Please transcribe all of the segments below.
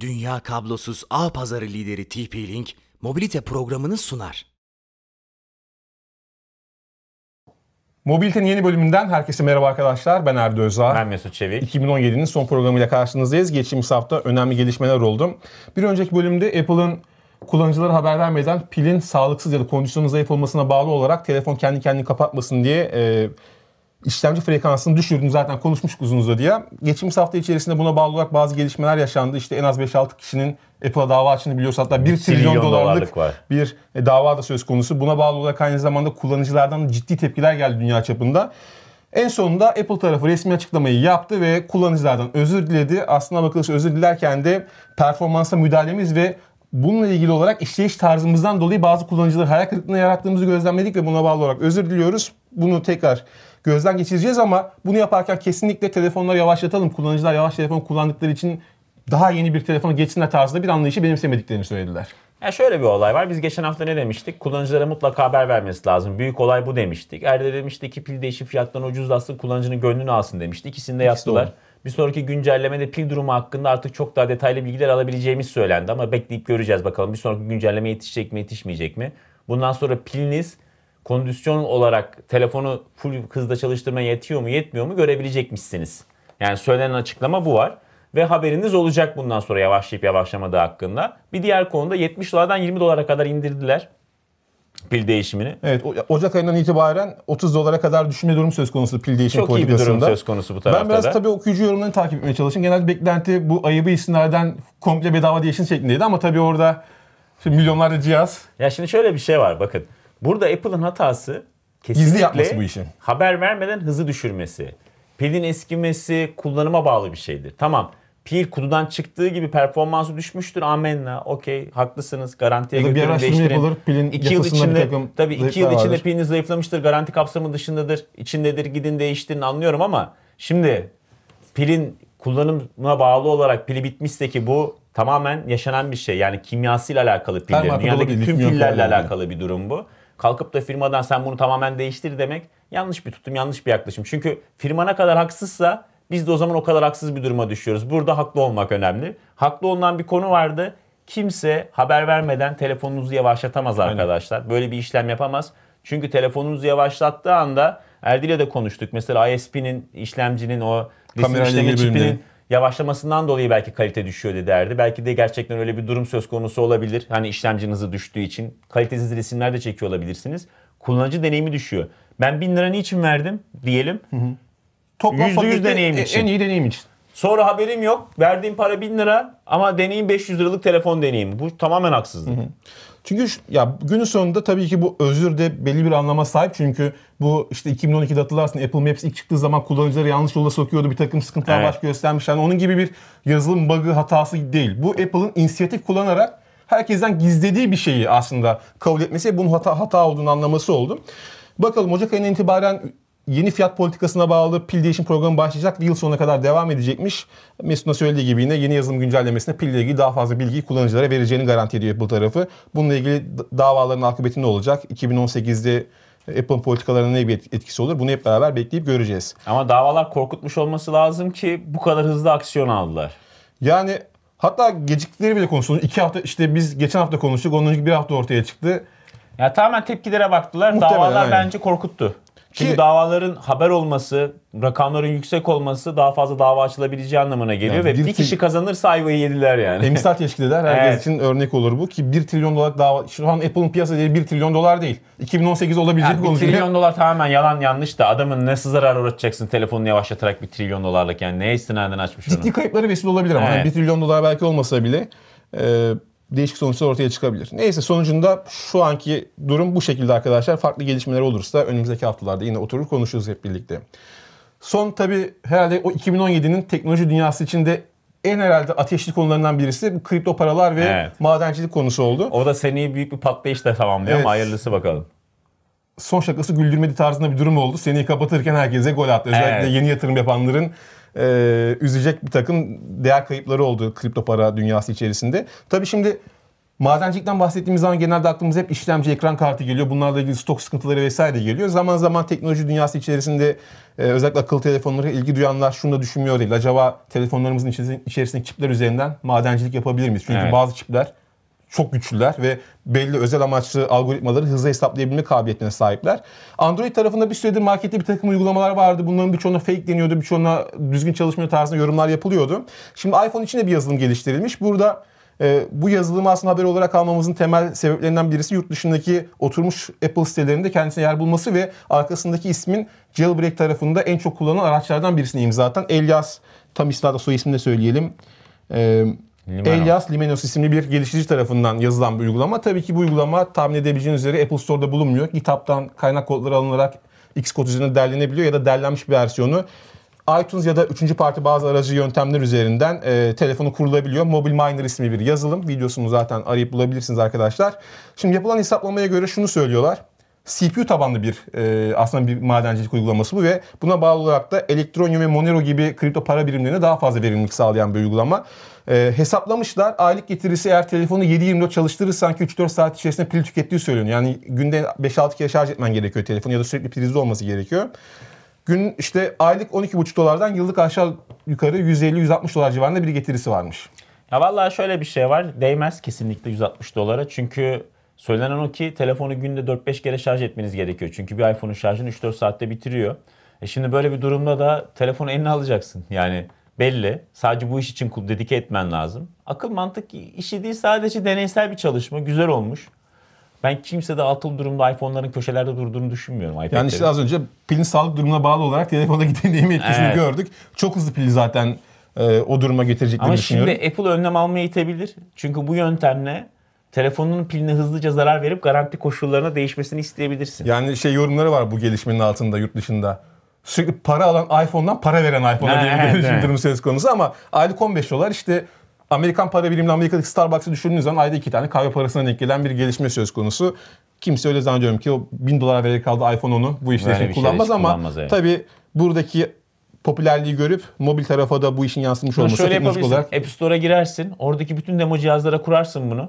Dünya kablosuz ağ pazarı lideri TP-Link mobilite programını sunar. Mobilite'nin yeni bölümünden herkese merhaba arkadaşlar. Ben Erdi Özdağ. Ben Mesut Çevik. 2017'nin son programıyla karşınızdayız. Geçtiğimiz hafta önemli gelişmeler oldu. Bir önceki bölümde Apple'ın kullanıcılara haber vermeden pilin sağlıksız ya da kondisyonun zayıf olmasına bağlı olarak telefon kendi kendini kapatmasın diye e, işlemci frekansını düşürdüm zaten konuşmuştuk uzun uzadıya. Geçtiğimiz hafta içerisinde buna bağlı olarak bazı gelişmeler yaşandı. İşte en az 5-6 kişinin Apple'a dava açtığını biliyoruz. Hatta 1 trilyon dolarlık, dolarlık var. bir e, dava da söz konusu. Buna bağlı olarak aynı zamanda kullanıcılardan ciddi tepkiler geldi dünya çapında. En sonunda Apple tarafı resmi açıklamayı yaptı ve kullanıcılardan özür diledi. Aslına bakılırsa özür dilerken de performansa müdahalemiz ve bununla ilgili olarak işleyiş tarzımızdan dolayı bazı kullanıcıları hayal kırıklığına yarattığımızı gözlemledik ve buna bağlı olarak özür diliyoruz. Bunu tekrar gözden geçireceğiz ama bunu yaparken kesinlikle telefonları yavaşlatalım. Kullanıcılar yavaş telefon kullandıkları için daha yeni bir telefona geçsinler tarzında bir anlayışı benimsemediklerini söylediler. Ya şöyle bir olay var. Biz geçen hafta ne demiştik? Kullanıcılara mutlaka haber vermesi lazım. Büyük olay bu demiştik. Erde demişti ki pil değişim fiyatlarını ucuzlatsın, kullanıcının gönlünü alsın demişti. İkisini de yaptılar. bir sonraki güncellemede pil durumu hakkında artık çok daha detaylı bilgiler alabileceğimiz söylendi ama bekleyip göreceğiz bakalım bir sonraki güncelleme yetişecek mi yetişmeyecek mi? Bundan sonra piliniz kondisyon olarak telefonu full hızda çalıştırma yetiyor mu yetmiyor mu görebilecekmişsiniz. Yani söylenen açıklama bu var. Ve haberiniz olacak bundan sonra yavaşlayıp yavaşlamadığı hakkında. Bir diğer konuda 70 dolardan 20 dolara kadar indirdiler pil değişimini. Evet Ocak ayından itibaren 30 dolara kadar düşme durum söz konusu pil değişimi Çok politikasında. Çok iyi bir durum söz konusu bu tarafta Ben biraz da. tabii okuyucu yorumlarını takip etmeye çalıştım. Genelde beklenti bu ayıbı isimlerden komple bedava değişim şeklindeydi ama tabii orada milyonlarca cihaz. Ya şimdi şöyle bir şey var bakın. Burada Apple'ın hatası kesinlikle Gizli yapması bu işin. haber vermeden hızı düşürmesi. Pilin eskimesi kullanıma bağlı bir şeydir. Tamam pil kutudan çıktığı gibi performansı düşmüştür. Amenna. Okey haklısınız. Garantiye götürün bir araştırma yapılır. Pilin iki yıl içinde, bir takım Tabii iki yıl içinde vardır. piliniz zayıflamıştır. Garanti kapsamı dışındadır. İçindedir. Gidin değiştirin anlıyorum ama şimdi pilin kullanımına bağlı olarak pili bitmişse ki bu tamamen yaşanan bir şey. Yani kimyasıyla alakalı piller. Dünyadaki tüm pillerle yani. alakalı bir durum bu kalkıp da firmadan sen bunu tamamen değiştir demek yanlış bir tutum, yanlış bir yaklaşım. Çünkü firma ne kadar haksızsa biz de o zaman o kadar haksız bir duruma düşüyoruz. Burada haklı olmak önemli. Haklı olunan bir konu vardı. Kimse haber vermeden telefonunuzu yavaşlatamaz arkadaşlar. Aynen. Böyle bir işlem yapamaz. Çünkü telefonunuzu yavaşlattığı anda Erdil'e de konuştuk. Mesela ISP'nin, işlemcinin o resim işleme çipinin yavaşlamasından dolayı belki kalite düşüyor dedi Erdi. Belki de gerçekten öyle bir durum söz konusu olabilir. Hani işlemcinizi düştüğü için kalitesiz resimler de çekiyor olabilirsiniz. Kullanıcı deneyimi düşüyor. Ben 1000 lira niçin verdim diyelim. Hı hı. Toplam %100 e, deneyim için. En iyi deneyim için. Sonra haberim yok. Verdiğim para 1000 lira ama deneyim 500 liralık telefon deneyim. Bu tamamen haksızlık. Hı hı. Çünkü şu, ya günün sonunda tabii ki bu özür de belli bir anlama sahip. Çünkü bu işte 2012'de hatırlarsın Apple Maps ilk çıktığı zaman kullanıcıları yanlış yolda sokuyordu. Bir takım sıkıntılar evet. baş göstermiş. Yani onun gibi bir yazılım bug'ı hatası değil. Bu Apple'ın inisiyatif kullanarak herkesten gizlediği bir şeyi aslında kabul etmesi bunun hata hata olduğunu anlaması oldu. Bakalım Ocak ayından itibaren yeni fiyat politikasına bağlı pil değişim programı başlayacak ve yıl sonuna kadar devam edecekmiş. Mesut'un söylediği gibi yine yeni yazılım güncellemesine pille ilgili daha fazla bilgiyi kullanıcılara vereceğini garanti ediyor bu tarafı. Bununla ilgili davaların akıbeti ne olacak? 2018'de Apple'ın politikalarına ne bir etkisi olur? Bunu hep beraber bekleyip göreceğiz. Ama davalar korkutmuş olması lazım ki bu kadar hızlı aksiyon aldılar. Yani hatta geciktikleri bile konuşuldu. İki hafta işte biz geçen hafta konuştuk. Onun önceki bir hafta ortaya çıktı. Ya tamamen tepkilere baktılar. Muhtemelen, Davalar aynen. bence korkuttu. Çünkü Ki, davaların haber olması, rakamların yüksek olması daha fazla dava açılabileceği anlamına geliyor yani ve bir, bir kişi kazanırsa ayvayı yediler yani. Emsal teşkil eder. Herkes evet. için örnek olur bu ki 1 trilyon dolar dava şu an Apple'ın piyasa değeri 1 trilyon dolar değil. 2018 olabilecek yani 1 trilyon dolar tamamen yalan yanlış da adamın ne zarar uğratacaksın telefonunu yavaşlatarak 1 trilyon dolarlık yani neye istinaden açmış Ciddi onu. Ciddi kayıplara vesile olabilir ama evet. yani 1 trilyon dolar belki olmasa bile e, değişik sonuçlar ortaya çıkabilir. Neyse sonucunda şu anki durum bu şekilde arkadaşlar. Farklı gelişmeler olursa önümüzdeki haftalarda yine oturur konuşuruz hep birlikte. Son tabi herhalde o 2017'nin teknoloji dünyası içinde en herhalde ateşli konularından birisi bu kripto paralar ve evet. madencilik konusu oldu. O da seneyi büyük bir patlayışla tamamlıyor evet. ama hayırlısı bakalım son şakası güldürmedi tarzında bir durum oldu. Seni kapatırken herkese gol attı. Özellikle evet. yeni yatırım yapanların e, üzecek bir takım değer kayıpları oldu kripto para dünyası içerisinde. Tabii şimdi Madencilikten bahsettiğimiz zaman genelde aklımız hep işlemci, ekran kartı geliyor. Bunlarla ilgili stok sıkıntıları vesaire de geliyor. Zaman zaman teknoloji dünyası içerisinde e, özellikle akıllı telefonlara ilgi duyanlar şunu da düşünmüyor değil. Acaba telefonlarımızın içerisindeki çipler üzerinden madencilik yapabilir miyiz? Çünkü evet. bazı çipler çok güçlüler ve belli özel amaçlı algoritmaları hızlı hesaplayabilme kabiliyetine sahipler. Android tarafında bir süredir markette bir takım uygulamalar vardı. Bunların birçoğuna fake deniyordu, birçoğuna düzgün çalışmıyor tarzında yorumlar yapılıyordu. Şimdi iPhone için de bir yazılım geliştirilmiş. Burada e, bu yazılımı aslında haber olarak almamızın temel sebeplerinden birisi yurt dışındaki oturmuş Apple sitelerinde kendisine yer bulması ve arkasındaki ismin jailbreak tarafında en çok kullanılan araçlardan birisini zaten. Elias tam istilada soy ismini de söyleyelim. Eee Limenos. Elias Limenos isimli bir geliştirici tarafından yazılan bir uygulama. Tabii ki bu uygulama tahmin edebileceğiniz üzere Apple Store'da bulunmuyor. GitHub'tan kaynak kodları alınarak Xcode kod üzerinden derlenebiliyor ya da derlenmiş bir versiyonu iTunes ya da üçüncü parti bazı aracı yöntemler üzerinden e, telefonu kurulabiliyor. Mobile Miner ismi bir yazılım. Videosunu zaten arayıp bulabilirsiniz arkadaşlar. Şimdi yapılan hesaplamaya göre şunu söylüyorlar. CPU tabanlı bir e, aslında bir madencilik uygulaması bu ve buna bağlı olarak da Elektronium ve Monero gibi kripto para birimlerine daha fazla verimlilik sağlayan bir uygulama. E, hesaplamışlar aylık getirisi eğer telefonu 7-24 çalıştırırsan ki 3-4 saat içerisinde pil tükettiği söyleniyor. Yani günde 5-6 kere şarj etmen gerekiyor telefonu ya da sürekli prizde olması gerekiyor. Gün işte aylık 12,5 dolardan yıllık aşağı yukarı 150-160 dolar civarında bir getirisi varmış. Ya vallahi şöyle bir şey var. Değmez kesinlikle 160 dolara. Çünkü Söylenen o ki telefonu günde 4-5 kere şarj etmeniz gerekiyor. Çünkü bir iPhone'un şarjını 3-4 saatte bitiriyor. E şimdi böyle bir durumda da telefonu eline alacaksın. Yani belli. Sadece bu iş için dedike etmen lazım. Akıl mantık işi değil sadece deneysel bir çalışma. Güzel olmuş. Ben kimse de atıl durumda iPhone'ların köşelerde durduğunu düşünmüyorum. iPad'leri. Yani işte az önce pilin sağlık durumuna bağlı olarak telefona giden etkisini evet. gördük. Çok hızlı pili zaten e, o duruma getireceklerini Ama düşünüyorum. Ama şimdi Apple önlem almayı itebilir. Çünkü bu yöntemle telefonunun piline hızlıca zarar verip garanti koşullarına değişmesini isteyebilirsin. Yani şey yorumları var bu gelişmenin altında yurt dışında. Sürekli para alan iPhone'dan para veren iPhone'a diye bir evet, durum söz konusu ama aylık 15 dolar işte Amerikan para birimli Amerika'daki Starbucks'ı düşündüğünüz zaman ayda iki tane kahve parasına denk gelen bir gelişme söz konusu. Kimse öyle zannediyorum ki o 1000 dolar vererek aldığı iPhone onu bu işte şey için şey kullanmaz ama kullanmaz, evet. tabii buradaki popülerliği görüp mobil tarafa da bu işin yansımış olması şöyle teknolojik olarak. App Store'a girersin. Oradaki bütün demo cihazlara kurarsın bunu.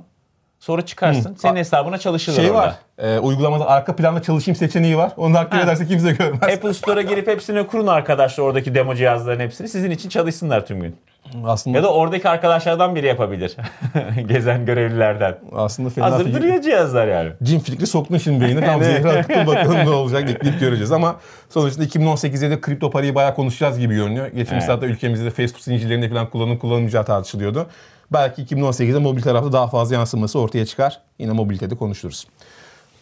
Sonra çıkarsın. Hı. Senin hesabına çalışılır şey orada. var. E, uygulamada arka planda çalışayım seçeneği var. Onu aktive ha. ederse kimse görmez. Apple Store'a girip hepsini kurun arkadaşlar oradaki demo cihazların hepsini. Sizin için çalışsınlar tüm gün. Aslında ya da oradaki arkadaşlardan biri yapabilir. Gezen görevlilerden. Aslında fena Hazır fikir. duruyor cihazlar yani. Cin fikri soktun şimdi beynine. Tam zehir akıttın bakalım ne olacak bekleyip göreceğiz. Ama sonuçta 2018'de de kripto parayı bayağı konuşacağız gibi görünüyor. Geçmiş evet. saatte ülkemizde Facebook zincirlerinde falan kullanım kullanılmayacağı tartışılıyordu. Belki 2018'de mobil tarafta daha fazla yansıması ortaya çıkar. Yine mobilitede konuşuruz.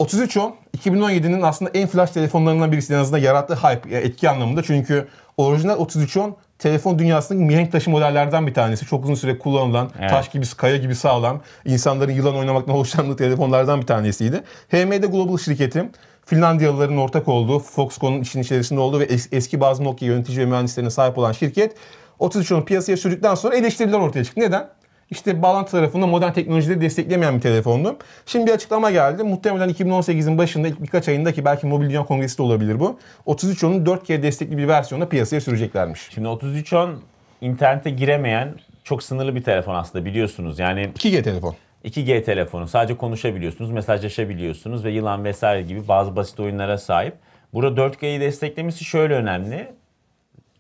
3310 2017'nin aslında en flash telefonlarından birisi en azından yarattığı hype e, etki anlamında. Çünkü orijinal 3310 telefon dünyasının mihenk taşı modellerden bir tanesi. Çok uzun süre kullanılan, evet. taş gibi, kaya gibi sağlam, insanların yılan oynamaktan hoşlandığı telefonlardan bir tanesiydi. HMD Global şirketi Finlandiyalıların ortak olduğu, Foxconn'un işin içerisinde olduğu ve es- eski bazı Nokia yönetici ve mühendislerine sahip olan şirket 3310'u piyasaya sürdükten sonra eleştiriler ortaya çıktı. Neden? işte bağlantı tarafında modern teknolojileri desteklemeyen bir telefondu. Şimdi bir açıklama geldi. Muhtemelen 2018'in başında ilk birkaç ayındaki belki Mobil Dünya Kongresi de olabilir bu. 3310'un 4G destekli bir versiyonu piyasaya süreceklermiş. Şimdi 3310 internete giremeyen çok sınırlı bir telefon aslında biliyorsunuz. Yani 2G telefon. 2G telefonu. Sadece konuşabiliyorsunuz, mesajlaşabiliyorsunuz ve yılan vesaire gibi bazı basit oyunlara sahip. Burada 4G'yi desteklemesi şöyle önemli.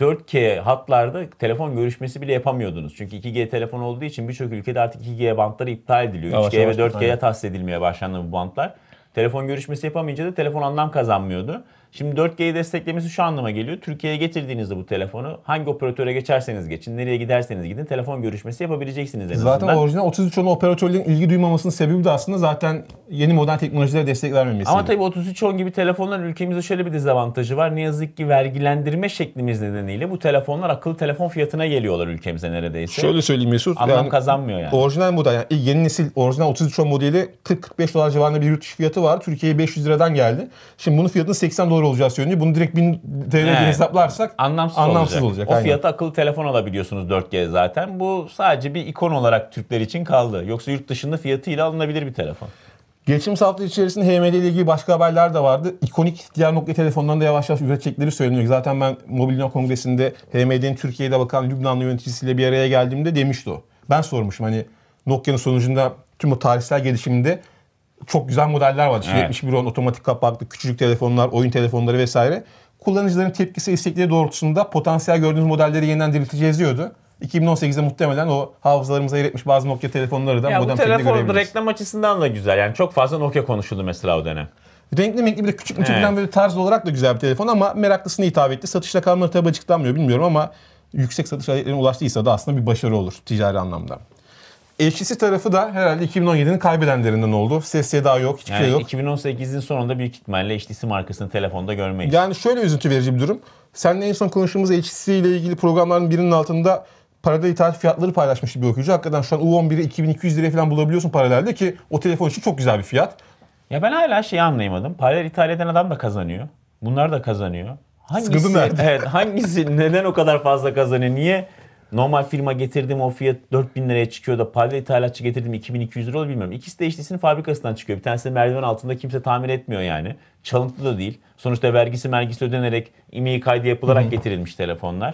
4G hatlarda telefon görüşmesi bile yapamıyordunuz. Çünkü 2G telefon olduğu için birçok ülkede artık 2G bantları iptal ediliyor. Yavaş 3G yavaş, ve 4G'ye tahsis edilmeye başlandı bu bantlar. Telefon görüşmesi yapamayınca da telefon anlam kazanmıyordu. Şimdi 4G'yi desteklemesi şu anlama geliyor. Türkiye'ye getirdiğinizde bu telefonu hangi operatöre geçerseniz geçin, nereye giderseniz gidin telefon görüşmesi yapabileceksiniz en zaten azından. Zaten orijinal 33 olan operatörlerin ilgi duymamasının sebebi de aslında zaten yeni modern teknolojilere destek vermemesi. Ama tabii 3310 gibi telefonların ülkemizde şöyle bir dezavantajı var. Ne yazık ki vergilendirme şeklimiz nedeniyle bu telefonlar akıllı telefon fiyatına geliyorlar ülkemize neredeyse. Şöyle söyleyeyim Mesut. Anlam yani, kazanmıyor yani. Orijinal model yani yeni nesil orijinal 3310 modeli 40-45 dolar civarında bir yurt dışı fiyatı var. Türkiye'ye 500 liradan geldi. Şimdi bunun fiyatını 80 dolar dolar olacağı söyleniyor. Bunu direkt 1000 TL evet. hesaplarsak anlamsız, anlamsız olacak. olacak. O aynen. fiyata akıllı telefon alabiliyorsunuz 4G zaten. Bu sadece bir ikon olarak Türkler için kaldı. Yoksa yurt dışında fiyatıyla alınabilir bir telefon. Geçim hafta içerisinde HMD ile ilgili başka haberler de vardı. İkonik diğer Nokia telefonlarını da yavaş yavaş üretecekleri söyleniyor. Zaten ben Mobilya Kongresi'nde HMD'nin Türkiye'de bakan Lübnanlı yöneticisiyle bir araya geldiğimde demişti o. Ben sormuşum hani Nokia'nın sonucunda tüm bu tarihsel gelişiminde çok güzel modeller vardı, İşte evet. 71 on otomatik kapaklı, küçücük telefonlar, oyun telefonları vesaire. Kullanıcıların tepkisi istekleri doğrultusunda potansiyel gördüğünüz modelleri yeniden dirilteceğiz diyordu. 2018'de muhtemelen o hafızalarımıza yer etmiş bazı Nokia telefonları da ya modem bu telefon reklam açısından da güzel. Yani çok fazla Nokia konuşuldu mesela o dönem. Renkli renkli bir de küçük mü evet. böyle tarz olarak da güzel bir telefon ama meraklısına hitap etti. Satış rakamları tabi açıklanmıyor bilmiyorum ama yüksek satış adetlerine ulaştıysa da aslında bir başarı olur ticari anlamda. Eşkisi tarafı da herhalde 2017'nin kaybedenlerinden oldu. Ses daha yok, hiçbir şey yani şey yok. 2018'in sonunda büyük ihtimalle HTC markasını telefonda görmeyiz. Yani şöyle üzüntü verici bir durum. Seninle en son konuştuğumuz HTC ile ilgili programların birinin altında paralel ithal fiyatları paylaşmış bir okuyucu. Hakikaten şu an U11'i 2200 liraya falan bulabiliyorsun paralelde ki o telefon için çok güzel bir fiyat. Ya ben hala şeyi anlayamadım. Paralel ithal eden adam da kazanıyor. Bunlar da kazanıyor. Hangisi, Sıkıntı nerede? Evet, hangisi neden o kadar fazla kazanıyor? Niye normal firma getirdim o fiyat 4000 liraya çıkıyor da paralel ithalatçı getirdim 2200 lira olur bilmiyorum. İkisi de HTC'nin fabrikasından çıkıyor. Bir tanesi de merdiven altında kimse tamir etmiyor yani. Çalıntı da değil. Sonuçta vergisi mergisi ödenerek, IMEI kaydı yapılarak hmm. getirilmiş telefonlar.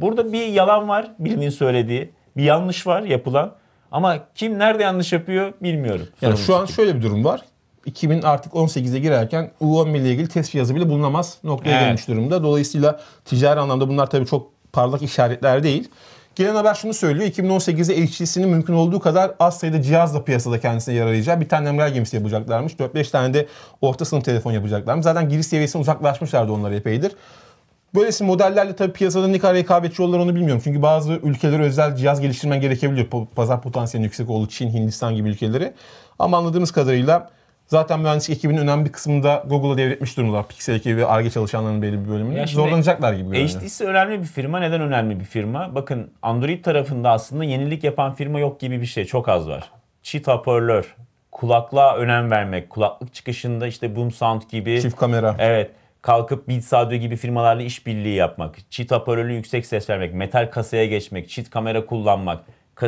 Burada bir yalan var birinin söylediği. Bir yanlış var yapılan. Ama kim nerede yanlış yapıyor bilmiyorum. Yani şu an gibi. şöyle bir durum var. 2000 artık 18'e girerken U11 ile ilgili test cihazı bile bulunamaz noktaya evet. gelmiş durumda. Dolayısıyla ticari anlamda bunlar tabii çok parlak işaretler değil. Gelen haber şunu söylüyor. 2018'de HTC'nin mümkün olduğu kadar az sayıda cihazla piyasada kendisine yararayacağı bir tane Embraer gemisi yapacaklarmış. 4-5 tane de orta sınıf telefon yapacaklarmış. Zaten giriş seviyesinden uzaklaşmışlardı onlar epeydir. Böylesi modellerle tabii piyasada ne kadar rekabetçi olurlar onu bilmiyorum. Çünkü bazı ülkelere özel cihaz geliştirmen gerekebiliyor. Pazar potansiyeli yüksek olduğu Çin, Hindistan gibi ülkeleri. Ama anladığımız kadarıyla Zaten mühendislik ekibinin önemli bir kısmını da Google'a devretmiş durumda. Pixel ekibi ve ARGE çalışanlarının belli bir bölümünü. Zorlanacaklar gibi görünüyor. HTC önemli bir firma. Neden önemli bir firma? Bakın Android tarafında aslında yenilik yapan firma yok gibi bir şey. Çok az var. Cheat hoparlör, kulaklığa önem vermek, kulaklık çıkışında işte Boom Sound gibi. Çift kamera. Evet. Kalkıp Beats Audio gibi firmalarla işbirliği yapmak, cheat hoparlörlü yüksek ses vermek, metal kasaya geçmek, cheat kamera kullanmak,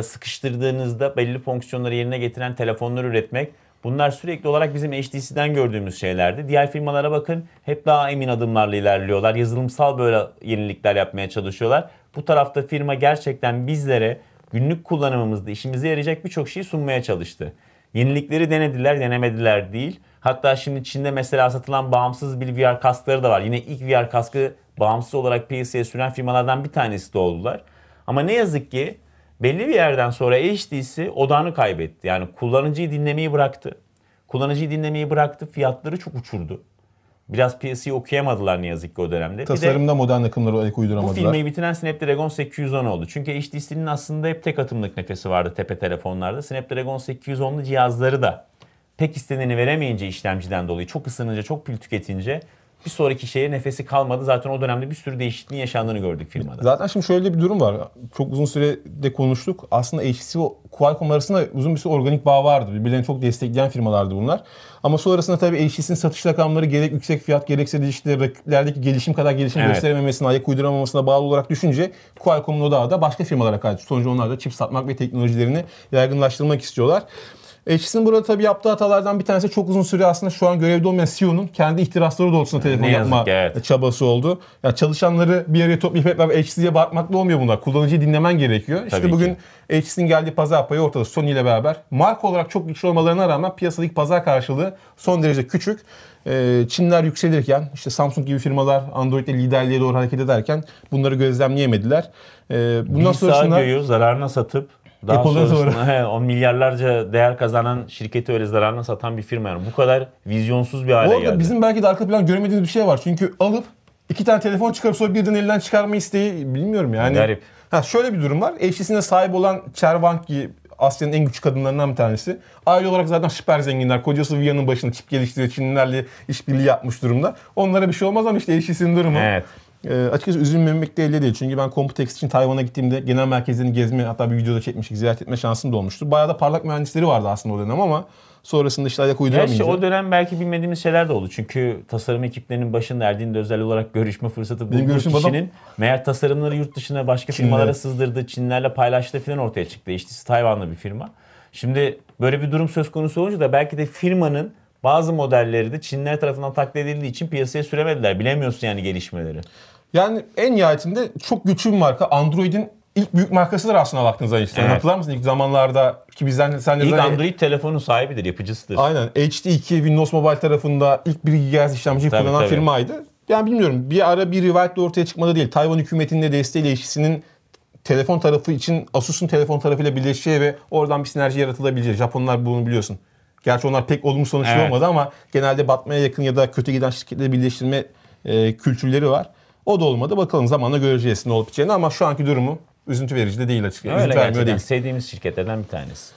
sıkıştırdığınızda belli fonksiyonları yerine getiren telefonlar üretmek Bunlar sürekli olarak bizim HTC'den gördüğümüz şeylerdi. Diğer firmalara bakın hep daha emin adımlarla ilerliyorlar. Yazılımsal böyle yenilikler yapmaya çalışıyorlar. Bu tarafta firma gerçekten bizlere günlük kullanımımızda işimize yarayacak birçok şeyi sunmaya çalıştı. Yenilikleri denediler, denemediler değil. Hatta şimdi Çin'de mesela satılan bağımsız bir VR kaskları da var. Yine ilk VR kaskı bağımsız olarak piyasaya süren firmalardan bir tanesi de oldular. Ama ne yazık ki belli bir yerden sonra HD'si odağını kaybetti. Yani kullanıcıyı dinlemeyi bıraktı. Kullanıcıyı dinlemeyi bıraktı. Fiyatları çok uçurdu. Biraz piyasayı okuyamadılar ne yazık ki o dönemde. Tasarımda modern akımları ayak uyduramadılar. Bu filmi bitiren Snapdragon 810 oldu. Çünkü HDC'nin aslında hep tek atımlık nefesi vardı tepe telefonlarda. Snapdragon 810'lu cihazları da pek isteneni veremeyince işlemciden dolayı çok ısınınca, çok pil tüketince bir sonraki şeye nefesi kalmadı. Zaten o dönemde bir sürü değişikliğin yaşandığını gördük firmada. Zaten şimdi şöyle bir durum var. Çok uzun sürede konuştuk. Aslında HTC Qualcomm arasında uzun bir süre organik bağ vardı. Birbirlerini çok destekleyen firmalardı bunlar. Ama sonrasında tabii HTC'nin satış rakamları gerek yüksek fiyat gerekse de işte rakiplerdeki gelişim kadar gelişim evet. gösterememesine, ayak uyduramamasına bağlı olarak düşünce Qualcomm'un odağı da başka firmalara kaydı. Sonucu onlar da çip satmak ve teknolojilerini yaygınlaştırmak istiyorlar. Asus'un e, burada tabii yaptığı hatalardan bir tanesi çok uzun süre aslında şu an görevde olmayan CEO'nun kendi ihtirasları doğrultusunda telefon ne yapma yazık, evet. çabası oldu. Ya yani çalışanları bir araya toplayıp hep beraber HC'ye bakmakla olmuyor bunlar. Kullanıcıyı dinlemen gerekiyor. Tabii işte ki. bugün HC'nin geldiği pazar payı ortada Sony ile beraber. Marka olarak çok güçlü olmalarına rağmen piyasadaki pazar karşılığı son derece küçük. E, Çinler yükselirken işte Samsung gibi firmalar Android'de liderliğe doğru hareket ederken bunları gözlemleyemediler. E, bundan sonra zararına satıp daha Apple'dan sonra. He, on milyarlarca değer kazanan şirketi öyle zararına satan bir firma yani. Bu kadar vizyonsuz bir hale geldi. Bu arada geldi. bizim belki de arka plan göremediğimiz bir şey var. Çünkü alıp iki tane telefon çıkarıp sonra birden elinden çıkarma isteği bilmiyorum yani. Garip. Ha, şöyle bir durum var. HTC'sine sahip olan Chervanki Asya'nın en güçlü kadınlarından bir tanesi. Aile olarak zaten süper zenginler. Kocası Viyan'ın başında çip geliştiriyor. Çinlilerle işbirliği yapmış durumda. Onlara bir şey olmaz ama işte HTC'nin durumu. Evet. E, açıkçası üzülmemek de elde değil. Çünkü ben Computex için Tayvan'a gittiğimde genel merkezlerini gezme hatta bir videoda çekmiştik, ziyaret etme şansım da olmuştu. Bayağı da parlak mühendisleri vardı aslında o dönem ama sonrasında işte ayak uyduramayınca. Gerçi o dönem belki bilmediğimiz şeyler de oldu. Çünkü tasarım ekiplerinin başında Erdiğin özel olarak görüşme fırsatı bulduğu kişinin adam... meğer tasarımları yurt dışına başka Çinli. firmalara sızdırdığı, Çinlerle paylaştığı falan ortaya çıktı. İşte Tayvanlı bir firma. Şimdi böyle bir durum söz konusu olunca da belki de firmanın bazı modelleri de Çinler tarafından taklit edildiği için piyasaya süremediler. Bilemiyorsun yani gelişmeleri. Yani en nihayetinde çok güçlü bir marka. Android'in ilk büyük markasıdır aslında baktığınızda işte. Evet. Hatırlar mısın ilk zamanlarda ki bizden senle İlk zaten... Android telefonu sahibidir, yapıcısıdır. Aynen. HD2 Windows Mobile tarafında ilk 1 GHz işlemciyi kullanan tabii. firmaydı. Yani bilmiyorum bir ara bir rivayet ortaya çıkmadı değil. Tayvan hükümetinin de desteğiyle ilişkisinin telefon tarafı için Asus'un telefon tarafıyla birleşeceği ve oradan bir sinerji yaratılabileceği. Japonlar bunu biliyorsun. Gerçi onlar pek olumlu sonuç evet. olmadı ama genelde batmaya yakın ya da kötü giden şirketleri birleştirme e, kültürleri var. O da olmadı. Bakalım zamanla göreceğiz ne olup biteceğini ama şu anki durumu üzüntü verici de değil açıkçası. Öyle gerçekten değil. sevdiğimiz şirketlerden bir tanesi.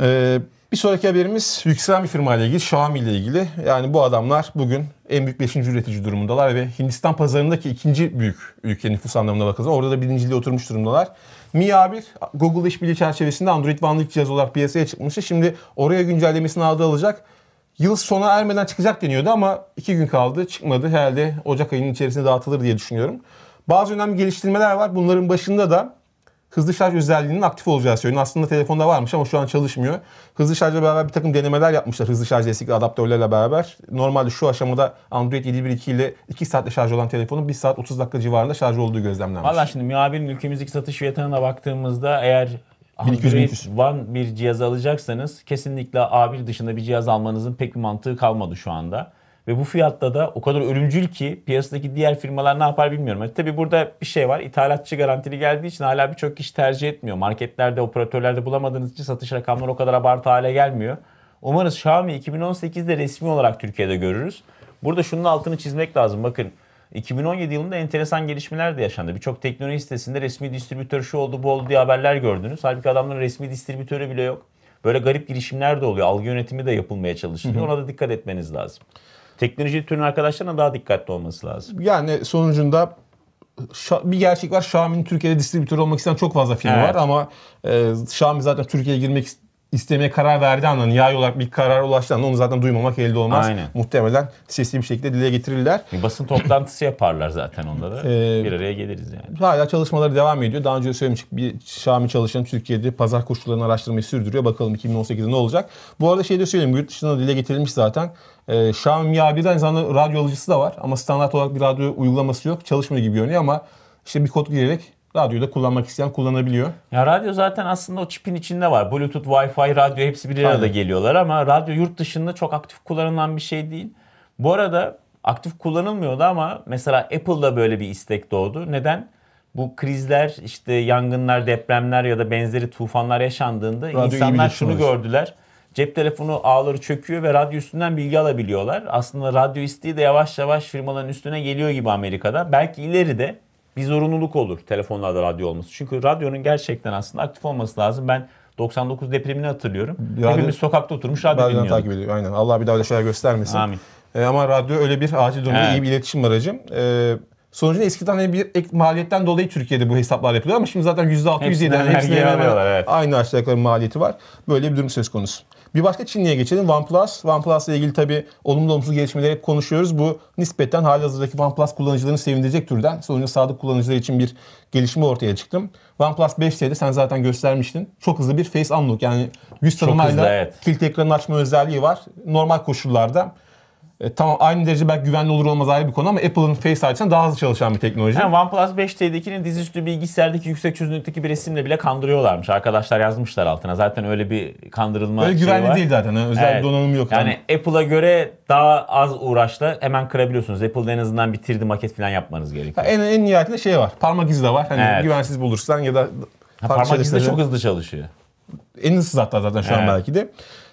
Ee, bir sonraki haberimiz yükselen bir firma ile ilgili, Xiaomi ile ilgili. Yani bu adamlar bugün en büyük 5. üretici durumundalar ve Hindistan pazarındaki ikinci büyük ülke nüfus anlamına bakılırsa orada da birinciliği oturmuş durumdalar. Mi A1 Google işbirliği çerçevesinde Android One ilk cihaz olarak piyasaya çıkmıştı. Şimdi oraya güncellemesini adı alacak. Yıl sona ermeden çıkacak deniyordu ama iki gün kaldı çıkmadı. Herhalde Ocak ayının içerisinde dağıtılır diye düşünüyorum. Bazı önemli geliştirmeler var. Bunların başında da hızlı şarj özelliğinin aktif olacağı söyleniyor. Aslında telefonda varmış ama şu an çalışmıyor. Hızlı şarjla beraber bir takım denemeler yapmışlar. Hızlı şarj destekli adaptörlerle beraber. Normalde şu aşamada Android 7.1.2 ile 2 saatte şarj olan telefonun 1 saat 30 dakika civarında şarj olduğu gözlemlenmiş. Valla şimdi muavirin ülkemizdeki satış fiyatına da baktığımızda eğer 1200 1200. One bir cihaz alacaksanız kesinlikle A1 dışında bir cihaz almanızın pek bir mantığı kalmadı şu anda. Ve bu fiyatta da o kadar ölümcül ki piyasadaki diğer firmalar ne yapar bilmiyorum. Yani e, tabii burada bir şey var. İthalatçı garantili geldiği için hala birçok kişi tercih etmiyor. Marketlerde, operatörlerde bulamadığınız için satış rakamları o kadar abartı hale gelmiyor. Umarız Xiaomi 2018'de resmi olarak Türkiye'de görürüz. Burada şunun altını çizmek lazım. Bakın 2017 yılında enteresan gelişmeler de yaşandı. Birçok teknoloji sitesinde resmi distribütör şu oldu bu oldu diye haberler gördünüz. Halbuki adamların resmi distribütörü bile yok. Böyle garip girişimler de oluyor. Algı yönetimi de yapılmaya çalışılıyor. Ona da dikkat etmeniz lazım. Teknoloji türünün arkadaşlarına daha dikkatli olması lazım. Yani sonucunda bir gerçek var. Xiaomi'nin Türkiye'de distribütör olmak isteyen çok fazla firma evet. var ama e, Xiaomi zaten Türkiye'ye girmek istemeye karar verdiği andan, nihai olarak bir karar ulaştığı andan onu zaten duymamak elde olmaz. Aynen. Muhtemelen sesli bir şekilde dile getirirler. Bir basın toplantısı yaparlar zaten onları. Ee, bir araya geliriz yani. Hala çalışmaları devam ediyor. Daha önce de söylemiştik bir Şami çalışan Türkiye'de pazar koşullarını araştırmayı sürdürüyor. Bakalım 2018'de ne olacak. Bu arada şey de söyleyeyim. Yurt dışında dile getirilmiş zaten. Ee, Şami abi de aynı zamanda radyo alıcısı da var. Ama standart olarak bir radyo uygulaması yok. Çalışmıyor gibi görünüyor ama işte bir kod girerek radyoda kullanmak isteyen kullanabiliyor. Ya radyo zaten aslında o çipin içinde var. Bluetooth, Wi-Fi, radyo hepsi bir arada geliyorlar ama radyo yurt dışında çok aktif kullanılan bir şey değil. Bu arada aktif kullanılmıyordu ama mesela Apple'da böyle bir istek doğdu. Neden? Bu krizler, işte yangınlar, depremler ya da benzeri tufanlar yaşandığında radyo insanlar şunu gördüler. Cep telefonu ağları çöküyor ve radyo üstünden bilgi alabiliyorlar. Aslında radyo isteği de yavaş yavaş firmaların üstüne geliyor gibi Amerika'da. Belki ileride bir zorunluluk olur telefonlarda radyo olması. Çünkü radyonun gerçekten aslında aktif olması lazım. Ben 99 depremini hatırlıyorum. Radyo, Hepimiz sokakta oturmuş radyo dinliyorduk. takip ediyor aynen. Allah bir daha öyle şeyler göstermesin. Amin. E, ama radyo öyle bir acil durumda evet. iyi bir iletişim aracı. E, sonucunda eskiden hani bir ek maliyetten dolayı Türkiye'de bu hesaplar yapılıyor ama şimdi zaten %6 %7 hepsine, hepsine evet. aynı aşağıdaki maliyeti var. Böyle bir durum söz konusu. Bir başka Çinli'ye geçelim. OnePlus. OnePlus ile ilgili tabii olumlu olumsuz gelişmeleri hep konuşuyoruz. Bu nispeten hali halihazırdaki OnePlus kullanıcılarını sevindirecek türden. Sonuçta sadık kullanıcılar için bir gelişme ortaya çıktı. OnePlus 5T'de sen zaten göstermiştin. Çok hızlı bir face unlock yani yüz tanımayla evet. kilit ekranı açma özelliği var. Normal koşullarda e, tamam aynı derece belki güvenli olur olmaz ayrı bir konu ama Apple'ın Face ID'sinden daha hızlı çalışan bir teknoloji. Yani OnePlus 5T'dekini dizüstü bilgisayardaki yüksek çözünürlükteki bir resimle bile kandırıyorlarmış. Arkadaşlar yazmışlar altına. Zaten öyle bir kandırılma Öyle güvenli var. değil zaten. Yani özel evet. donanım yok. Yani tam. Apple'a göre daha az uğraşla hemen kırabiliyorsunuz. Apple'da en azından bitirdi maket falan yapmanız gerekiyor. Ya en, en nihayetinde şey var. Parmak izi de var. Hani evet. güvensiz bulursan ya da ha, parmak izi de çok hızlı çalışıyor. En hızlı hatta zaten şu evet. an belki de.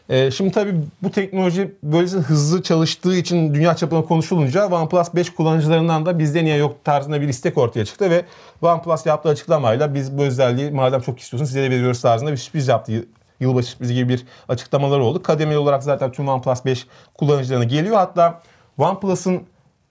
Ee, şimdi tabii bu teknoloji böylece hızlı çalıştığı için dünya çapında konuşulunca OnePlus 5 kullanıcılarından da bizde niye yok tarzında bir istek ortaya çıktı ve OnePlus yaptığı açıklamayla biz bu özelliği madem çok istiyorsunuz size de veriyoruz tarzında bir sürpriz yaptı yılbaşı sürprizi gibi bir açıklamaları oldu. Kademeli olarak zaten tüm OnePlus 5 kullanıcılarına geliyor. Hatta OnePlus'ın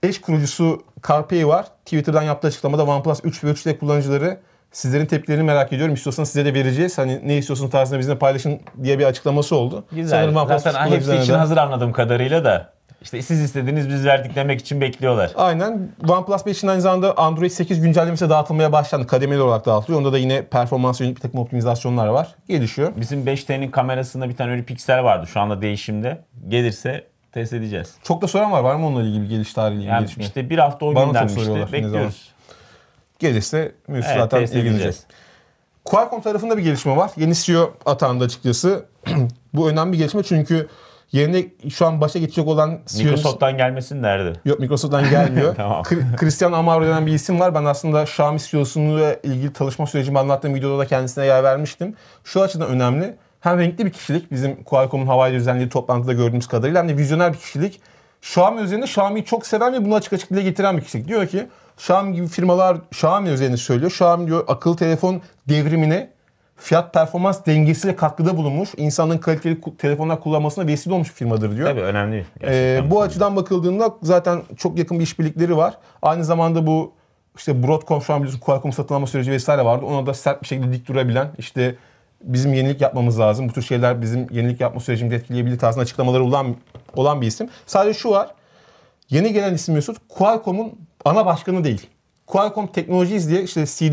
eş kurucusu Carpey var. Twitter'dan yaptığı açıklamada OnePlus 3 ve 3T kullanıcıları Sizlerin tepkilerini merak ediyorum. İstiyorsanız size de vereceğiz. Hani ne istiyorsunuz tarzında bizimle paylaşın diye bir açıklaması oldu. Güzel. Sanırım Zaten hepsi için hazır anladığım kadarıyla da. İşte siz istediğiniz biz verdik demek için bekliyorlar. Aynen. OnePlus 5'in aynı zamanda Android 8 güncellemesi dağıtılmaya başlandı. Kademeli olarak dağıtılıyor. Onda da yine performans yönelik bir takım optimizasyonlar var. Gelişiyor. Bizim 5T'nin kamerasında bir tane öyle piksel vardı. Şu anda değişimde. Gelirse test edeceğiz. Çok da soran var. Var mı onunla ilgili bir geliş tarihi? yani gelişme? İşte bir hafta o Bana günden işte. Bekliyoruz. Gelirse Mühendis evet, zaten ilgilenecek. Qualcomm tarafında bir gelişme var. Yeni CEO atandı açıkçası. Bu önemli bir gelişme çünkü yerine şu an başa geçecek olan CEO'nun... Microsoft'tan gelmesini derdi. Yok Microsoft'tan gelmiyor. tamam. Christian Amaro denen bir isim var. Ben aslında Xiaomi CEO'suyla ilgili çalışma sürecimi anlattığım videoda da kendisine yer vermiştim. Şu açıdan önemli. Hem renkli bir kişilik bizim Qualcomm'un havayla düzenlediği toplantıda gördüğümüz kadarıyla hem de vizyoner bir kişilik. Xiaomi üzerinde Xiaomi'yi çok seven ve bunu açık açık dile getiren bir kişilik. Diyor ki Xiaomi gibi firmalar Xiaomi üzerine söylüyor. Xiaomi diyor akıllı telefon devrimine fiyat performans dengesiyle katkıda bulunmuş, insanların kaliteli telefonlar kullanmasına vesile olmuş bir firmadır diyor. Tabii önemli. Ee, bu açıdan bakıldığında zaten çok yakın bir işbirlikleri var. Aynı zamanda bu işte Broadcom şu an biliyorsun Qualcomm satın alma süreci vesaire vardı. Ona da sert bir şekilde dik durabilen işte bizim yenilik yapmamız lazım. Bu tür şeyler bizim yenilik yapma sürecimizi etkileyebilir tarzında açıklamaları olan olan bir isim. Sadece şu var. Yeni gelen isim Mesut Qualcomm'un ana başkanı değil. Qualcomm Technologies diye işte CD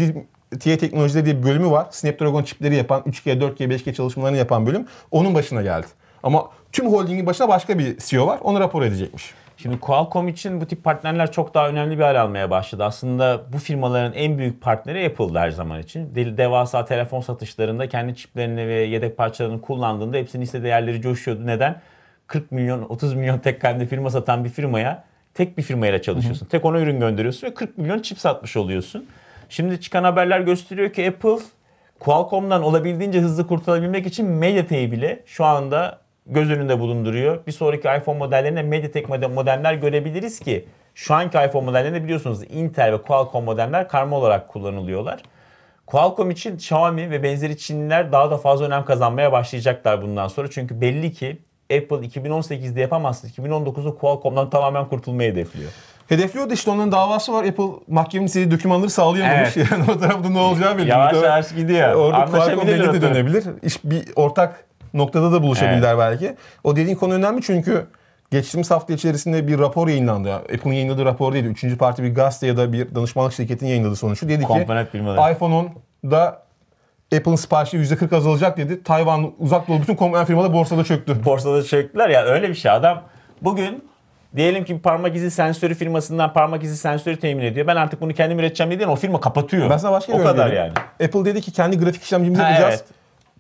TE teknolojileri diye bir bölümü var. Snapdragon çipleri yapan, 3G, 4G, 5G çalışmalarını yapan bölüm. Onun başına geldi. Ama tüm holdingin başına başka bir CEO var. Onu rapor edecekmiş. Şimdi Qualcomm için bu tip partnerler çok daha önemli bir hal almaya başladı. Aslında bu firmaların en büyük partneri Apple'dı her zaman için. Devasa telefon satışlarında kendi çiplerini ve yedek parçalarını kullandığında hepsinin hisse değerleri coşuyordu. Neden? 40 milyon, 30 milyon tek kendi firma satan bir firmaya Tek bir firmayla çalışıyorsun. Hı hı. Tek ona ürün gönderiyorsun ve 40 milyon çip satmış oluyorsun. Şimdi çıkan haberler gösteriyor ki Apple Qualcomm'dan olabildiğince hızlı kurtulabilmek için MediaTek'i bile şu anda göz önünde bulunduruyor. Bir sonraki iPhone modellerine MediaTek modemler görebiliriz ki şu anki iPhone modellerinde biliyorsunuz Intel ve Qualcomm modemler karma olarak kullanılıyorlar. Qualcomm için Xiaomi ve benzeri Çinliler daha da fazla önem kazanmaya başlayacaklar bundan sonra. Çünkü belli ki Apple 2018'de yapamazsın. 2019'da Qualcomm'dan tamamen kurtulmayı hedefliyor. Hedefliyor da işte onların davası var. Apple mahkemenin istediği dokümanları sağlayamamış. Evet. Yani o tarafta ne olacağı belli. Yavaş yavaş gidiyor. Orada Qualcomm belli de dönebilir. İş bir ortak noktada da buluşabilirler evet. belki. O dediğin konu önemli çünkü geçtiğimiz hafta içerisinde bir rapor yayınlandı. Apple'ın yayınladığı rapor değil. Üçüncü parti bir gazete ya da bir danışmanlık şirketinin yayınladığı sonucu. Dedi Komponent ki iPhone 10 da Apple'ın siparişi %40 azalacak dedi. Tayvan uzak doğu bütün komponen firmalar borsada çöktü. Borsada çöktüler ya yani öyle bir şey adam. Bugün diyelim ki parmak izi sensörü firmasından parmak izi sensörü temin ediyor. Ben artık bunu kendim üreteceğim dediğin o firma kapatıyor. Ben sana başka bir O kadar dedim. yani. Apple dedi ki kendi grafik işlemcimizi ha, yapacağız. Evet.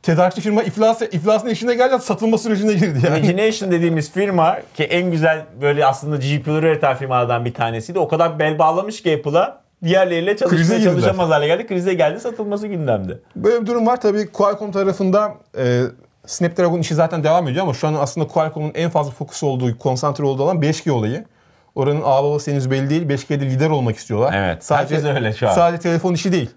Tedarikçi firma iflas, iflasın işine geldi satılma sürecine girdi yani. Imagination dediğimiz firma ki en güzel böyle aslında GPU'ları üreten firmalardan bir tanesiydi. O kadar bel bağlamış ki Apple'a diğerleriyle çalışmaya Krize çalışamaz hale geldi. Krize geldi satılması gündemde. Böyle bir durum var. Tabii Qualcomm tarafında e, Snapdragon işi zaten devam ediyor ama şu an aslında Qualcomm'un en fazla fokus olduğu, konsantre olduğu olan 5G olayı. Oranın ağababası henüz belli değil. 5G'de lider olmak istiyorlar. Evet. Sadece, herkes öyle şu an. Sadece telefon işi değil.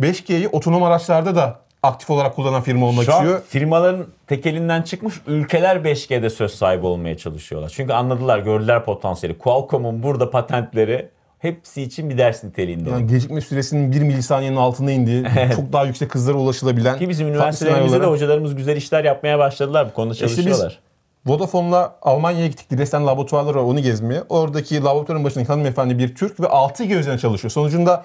5G'yi otonom araçlarda da aktif olarak kullanan firma olmak Şu istiyor. firmaların tekelinden çıkmış ülkeler 5G'de söz sahibi olmaya çalışıyorlar. Çünkü anladılar, gördüler potansiyeli. Qualcomm'un burada patentleri hepsi için bir ders niteliğinde. Yani gecikme süresinin 1 milisaniyenin altına indi. çok daha yüksek hızlara ulaşılabilen. Ki bizim üniversitelerimizde de hocalarımız güzel işler yapmaya başladılar bu konuda e çalışıyorlar. biz Vodafone'la Almanya'ya gittik. Dresden laboratuvarları var onu gezmeye. Oradaki laboratuvarın başındaki hanımefendi bir Türk ve 6G üzerine çalışıyor. Sonucunda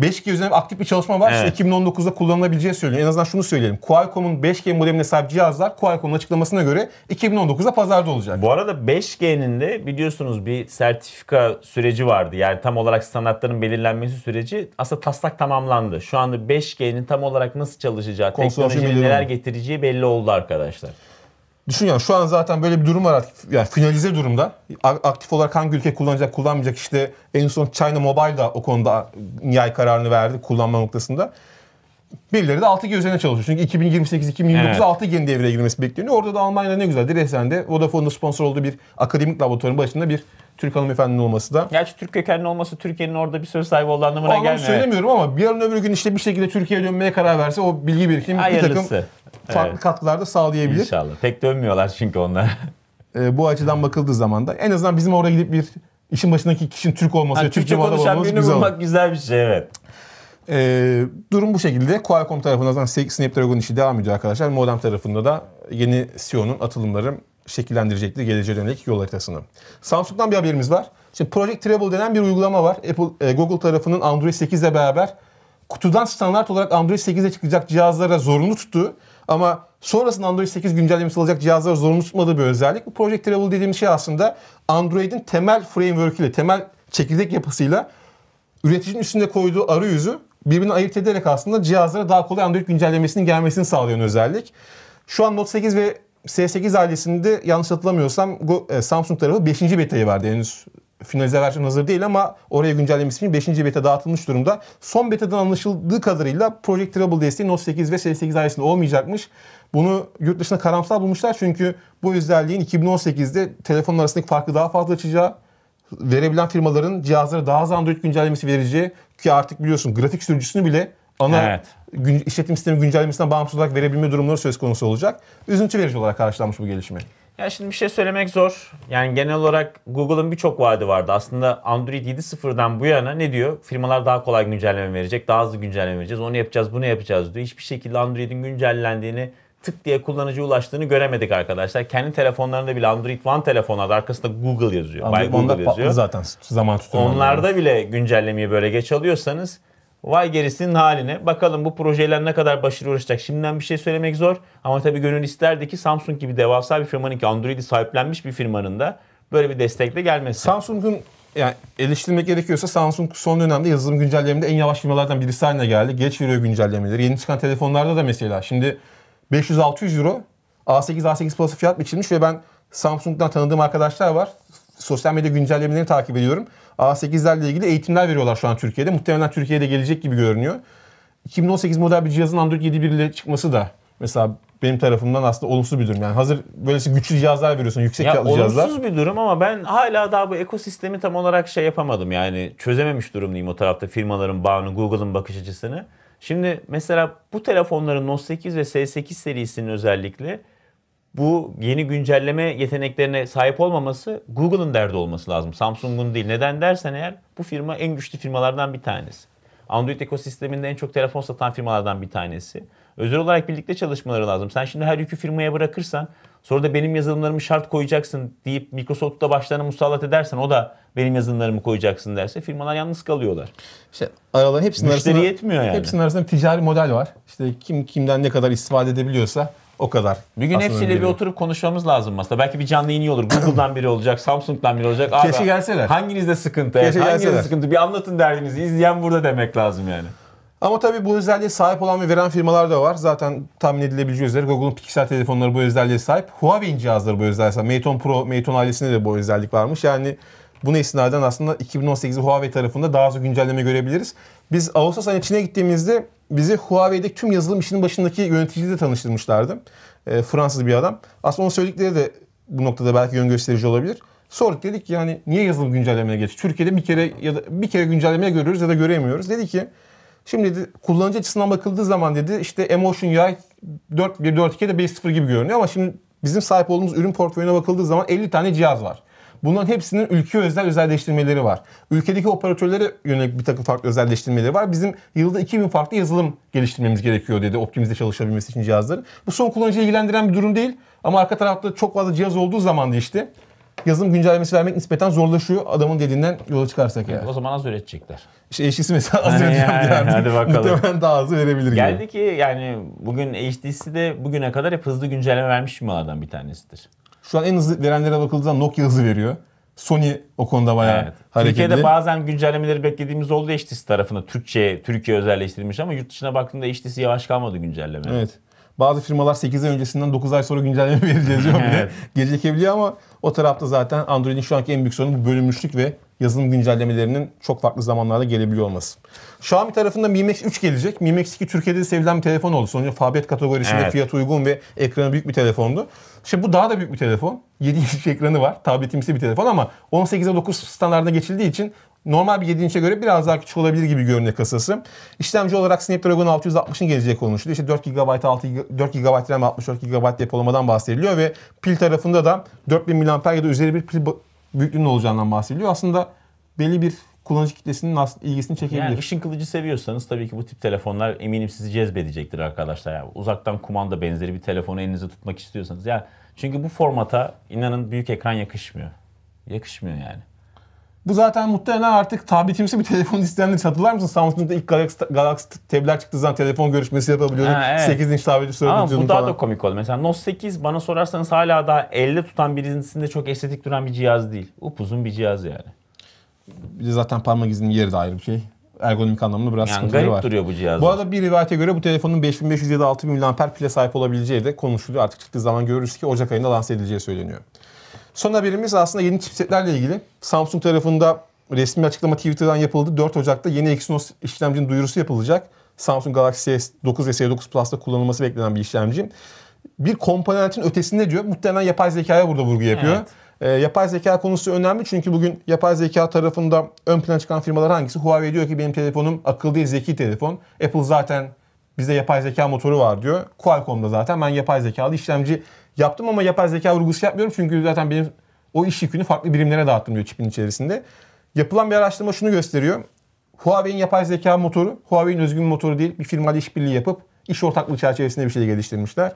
5G üzerine aktif bir çalışma var. Evet. İşte 2019'da kullanılabileceği söyleniyor. En azından şunu söyleyelim. Qualcomm'un 5G modeline sahip cihazlar Qualcomm'un açıklamasına göre 2019'da pazarda olacak. Bu arada 5G'nin de biliyorsunuz bir sertifika süreci vardı. Yani tam olarak standartların belirlenmesi süreci aslında taslak tamamlandı. Şu anda 5G'nin tam olarak nasıl çalışacağı, teknolojinin neler getireceği belli oldu arkadaşlar. Düşün yani şu an zaten böyle bir durum var artık. Yani finalize durumda. Aktif olarak hangi ülke kullanacak, kullanmayacak işte en son China Mobile da o konuda nihai kararını verdi kullanma noktasında. Birileri de 6G üzerine çalışıyor. Çünkü 2028-2029'da evet. 6G'nin devreye girmesi bekleniyor. Orada da Almanya'da ne güzel. Diresen'de Vodafone'un sponsor olduğu bir akademik laboratuvarın başında bir Türk hanımefendinin olması da. Gerçi Türk kökenli olması Türkiye'nin orada bir söz sahibi olduğu anlamına gelmiyor. Anlam söylemiyorum ama bir yarın öbür gün işte bir şekilde Türkiye'ye dönmeye karar verse o bilgi birikimi bir takım farklı evet. katkılar da sağlayabilir. İnşallah. Pek dönmüyorlar çünkü onlar. Ee, bu açıdan bakıldığı zaman da en azından bizim oraya gidip bir işin başındaki kişinin Türk olması, yani Türkçe, Türkçe konuşan olması bulmak güzel bir şey evet. Ee, durum bu şekilde. Qualcomm tarafından Snapdragon işi devam ediyor arkadaşlar. Modem tarafında da yeni Sion'un atılımları şekillendirecekti geleceğe dönük yol haritasını. Samsung'dan bir haberimiz var. Şimdi Project Treble denen bir uygulama var. Apple, e, Google tarafının Android 8 ile beraber kutudan standart olarak Android 8 ile çıkacak cihazlara zorunlu tuttu. Ama sonrasında Android 8 güncellemesi olacak cihazlara zorunlu tutmadığı bir özellik. Bu Project Treble dediğimiz şey aslında Android'in temel framework ile, temel çekirdek yapısıyla üreticinin üstünde koyduğu arayüzü birbirini ayırt ederek aslında cihazlara daha kolay Android güncellemesinin gelmesini sağlayan özellik. Şu an Note 8 ve S8 ailesinde yanlış hatırlamıyorsam e, Samsung tarafı 5. beta'yı verdi. Henüz finalize versiyon hazır değil ama oraya güncellemesi için 5. beta dağıtılmış durumda. Son betadan anlaşıldığı kadarıyla Project Treble desteği Note 8 ve S8 ailesinde olmayacakmış. Bunu yurt dışında karamsar bulmuşlar çünkü bu özelliğin 2018'de telefonlar arasındaki farkı daha fazla açacağı verebilen firmaların cihazları daha hızlı Android güncellemesi vereceği ki artık biliyorsun grafik sürücüsünü bile ana evet. gün, işletim sistemi güncellemesinden bağımsız olarak verebilme durumları söz konusu olacak. Üzüntü verici olarak karşılanmış bu gelişme. Ya şimdi bir şey söylemek zor. Yani genel olarak Google'ın birçok vaadi vardı. Aslında Android 7.0'dan bu yana ne diyor? Firmalar daha kolay güncelleme verecek, daha hızlı güncelleme vereceğiz. Onu yapacağız, bunu yapacağız diyor. Hiçbir şekilde Android'in güncellendiğini tık diye kullanıcı ulaştığını göremedik arkadaşlar. Kendi telefonlarında bile Android One telefonu adı arkasında Google yazıyor. Android By Google yazıyor. zaten zaman tutuyor. Onlarda yani. bile güncellemeyi böyle geç alıyorsanız vay gerisinin haline. Bakalım bu projeler ne kadar başarılı olacak. Şimdiden bir şey söylemek zor ama tabii gönül isterdi ki Samsung gibi devasa bir firmanın ki Android'i sahiplenmiş bir firmanın da böyle bir destekle gelmesi. Samsung'un yani eleştirmek gerekiyorsa Samsung son dönemde yazılım güncellemelerinde en yavaş firmalardan birisi haline geldi. Geç veriyor güncellemeleri. Yeni çıkan telefonlarda da mesela şimdi 500-600 euro A8 A8 Plus fiyat biçilmiş ve ben Samsung'dan tanıdığım arkadaşlar var. Sosyal medya güncellemelerini takip ediyorum. A8'lerle ilgili eğitimler veriyorlar şu an Türkiye'de. Muhtemelen Türkiye'de gelecek gibi görünüyor. 2018 model bir cihazın Android 7.1 ile çıkması da mesela benim tarafımdan aslında olumsuz bir durum. Yani hazır böylesi güçlü cihazlar veriyorsun, yüksek ya, cihazlar. Olumsuz bir durum ama ben hala daha bu ekosistemi tam olarak şey yapamadım. Yani çözememiş durumdayım o tarafta firmaların bağını, Google'ın bakış açısını. Şimdi mesela bu telefonların Note 8 ve S8 serisinin özellikle bu yeni güncelleme yeteneklerine sahip olmaması Google'ın derdi olması lazım. Samsung'un değil. Neden dersen eğer bu firma en güçlü firmalardan bir tanesi. Android ekosisteminde en çok telefon satan firmalardan bir tanesi. Özel olarak birlikte çalışmaları lazım. Sen şimdi her yükü firmaya bırakırsan Sonra da benim yazılımlarımı şart koyacaksın deyip Microsoft'ta başlarına musallat edersen o da benim yazılımlarımı koyacaksın derse firmalar yalnız kalıyorlar. İşte araların hepsinin Müşteri arasında, yetmiyor yani. Hepsinin arasında ticari model var. İşte kim kimden ne kadar istifade edebiliyorsa o kadar. Bir gün hepsiyle önemli. bir oturup konuşmamız lazım aslında. Belki bir canlı yayın olur. Google'dan biri olacak, Samsung'dan biri olacak. Keşke gelseler. Hanginizde sıkıntı? Keşke hanginizde sıkıntı? Bir anlatın derdinizi. İzleyen burada demek lazım yani. Ama tabii bu özelliğe sahip olan ve veren firmalar da var. Zaten tahmin edilebileceği üzere Google'un Pixel telefonları bu özelliğe sahip. Huawei'in cihazları bu özelliğe sahip. Mate 10 Pro, Mate 10 ailesinde de bu özellik varmış. Yani buna istinaden aslında 2018'de Huawei tarafında daha az güncelleme görebiliriz. Biz Ağustos ayına Çin'e gittiğimizde bizi Huawei'de tüm yazılım işinin başındaki yöneticiyi tanıştırmışlardı. E, Fransız bir adam. Aslında onun söyledikleri de bu noktada belki yön gösterici olabilir. Sorduk dedik ki yani niye yazılım güncellemeye geç? Türkiye'de bir kere ya da bir kere güncellemeye görüyoruz ya da göremiyoruz. Dedi ki Şimdi de, kullanıcı açısından bakıldığı zaman dedi işte Emotion UI 4.1.4.2'de 5.0 gibi görünüyor ama şimdi bizim sahip olduğumuz ürün portföyüne bakıldığı zaman 50 tane cihaz var. Bunların hepsinin ülke özel özelleştirmeleri var. Ülkedeki operatörlere yönelik bir takım farklı özelleştirmeleri var. Bizim yılda 2000 farklı yazılım geliştirmemiz gerekiyor dedi optimize çalışabilmesi için cihazları. Bu son kullanıcıyı ilgilendiren bir durum değil. Ama arka tarafta çok fazla cihaz olduğu zaman da işte yazılım güncellemesi vermek nispeten zorlaşıyor adamın dediğinden yola çıkarsak yani. yani. O zaman az üretecekler. İşte HTC mesela az üretiyor yani, yani. Hadi bakalım. Muhtemelen daha az verebilir. Geldi gibi. ki yani bugün HTC de bugüne kadar hep hızlı güncelleme vermiş mi adam bir tanesidir. Şu an en hızlı verenlere bakıldığında Nokia hızı veriyor. Sony o konuda bayağı evet. hareketli. Türkiye'de bazen güncellemeleri beklediğimiz oldu HTC tarafında. Türkçe, Türkiye özelleştirilmiş ama yurt dışına baktığında HTC yavaş kalmadı güncelleme. Evet. Bazı firmalar 8 ay öncesinden 9 ay sonra güncelleme vereceğiz diyor bile. Gecikebiliyor ama o tarafta zaten Android'in şu anki en büyük sorunu bölünmüşlük ve yazılım güncellemelerinin çok farklı zamanlarda gelebiliyor olması. Xiaomi tarafında Mi Max 3 gelecek. Mi Max 2 Türkiye'de de sevilen bir telefon oldu. Sonuçta fabiyet kategorisinde evet. fiyat uygun ve ekranı büyük bir telefondu. Şimdi bu daha da büyük bir telefon. 7 inç ekranı var. Tabletimsi bir telefon ama 18'e 9 standartına geçildiği için Normal bir 7 inçe göre biraz daha küçük olabilir gibi görünüyor kasası. İşlemci olarak Snapdragon 660'ın geleceği konuşuluyor. İşte 4 GB, 6 4 GB RAM, 64 GB depolamadan bahsediliyor ve pil tarafında da 4000 mAh ya da üzeri bir pil büyüklüğünün olacağından bahsediliyor. Aslında belli bir kullanıcı kitlesinin ilgisini çekebilir. Yani ışın kılıcı seviyorsanız tabii ki bu tip telefonlar eminim sizi cezbedecektir arkadaşlar. Yani uzaktan kumanda benzeri bir telefonu elinize tutmak istiyorsanız. Yani çünkü bu formata inanın büyük ekran yakışmıyor. Yakışmıyor yani. Bu zaten muhtemelen artık tabi tabletimsi bir telefon isteyenleri hatırlar mısın? Samsung'da ilk Galaxy, Galaxy tabletler çıktığı zaman telefon görüşmesi yapabiliyorduk. Ha, evet. 8 inç tableti söyleyebiliyordum falan. Bu daha da komik oldu. Mesela Note 8 bana sorarsanız hala daha elle tutan birisinde çok estetik duran bir cihaz değil. Upuzun bir cihaz yani. Bir de zaten parmak izinin yeri de ayrı bir şey ergonomik anlamda biraz yani sıkıntıları var. duruyor bu cihaz. Bu arada bir rivayete göre bu telefonun 5500 ya da 6000 mAh pile sahip olabileceği de konuşuluyor. Artık çıktığı zaman görürüz ki Ocak ayında lanse edileceği söyleniyor. Son haberimiz aslında yeni chipsetlerle ilgili. Samsung tarafında resmi açıklama Twitter'dan yapıldı. 4 Ocak'ta yeni Exynos işlemcinin duyurusu yapılacak. Samsung Galaxy S9 ve S9 Plus'ta kullanılması beklenen bir işlemci. Bir komponentin ötesinde diyor. Muhtemelen yapay zekaya burada vurgu yapıyor. Evet. E, yapay zeka konusu önemli çünkü bugün yapay zeka tarafında ön plana çıkan firmalar hangisi? Huawei diyor ki benim telefonum akıllı değil zeki telefon. Apple zaten bizde yapay zeka motoru var diyor. Qualcomm'da zaten ben yapay zekalı işlemci Yaptım ama yapay zeka vurgusu yapmıyorum çünkü zaten benim o iş yükünü farklı birimlere dağıttım diyor çipin içerisinde. Yapılan bir araştırma şunu gösteriyor. Huawei'in yapay zeka motoru, Huawei'in özgün motoru değil bir firmayla işbirliği yapıp iş ortaklığı çerçevesinde bir şey geliştirmişler.